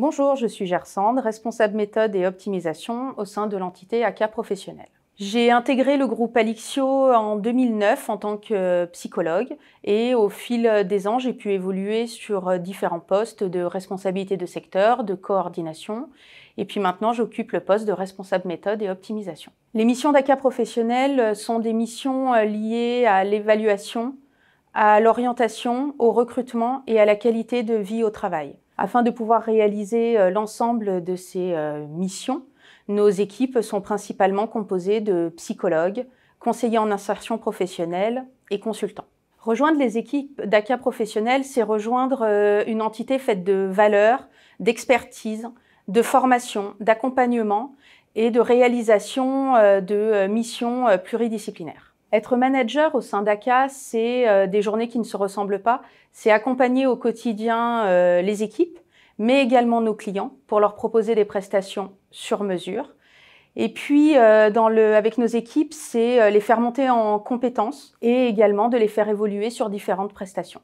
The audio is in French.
Bonjour, je suis Gersande, responsable méthode et optimisation au sein de l'entité ACA Professionnel. J'ai intégré le groupe Alixio en 2009 en tant que psychologue et au fil des ans, j'ai pu évoluer sur différents postes de responsabilité de secteur, de coordination et puis maintenant, j'occupe le poste de responsable méthode et optimisation. Les missions d'ACA Professionnel sont des missions liées à l'évaluation, à l'orientation, au recrutement et à la qualité de vie au travail. Afin de pouvoir réaliser euh, l'ensemble de ces euh, missions, nos équipes sont principalement composées de psychologues, conseillers en insertion professionnelle et consultants. Rejoindre les équipes d'ACA Professionnel, c'est rejoindre euh, une entité faite de valeurs, d'expertise, de formation, d'accompagnement et de réalisation de missions pluridisciplinaires. Être manager au sein d'ACA, c'est euh, des journées qui ne se ressemblent pas. C'est accompagner au quotidien euh, les équipes, mais également nos clients pour leur proposer des prestations sur mesure. Et puis, euh, dans le, avec nos équipes, c'est les faire monter en compétences et également de les faire évoluer sur différentes prestations.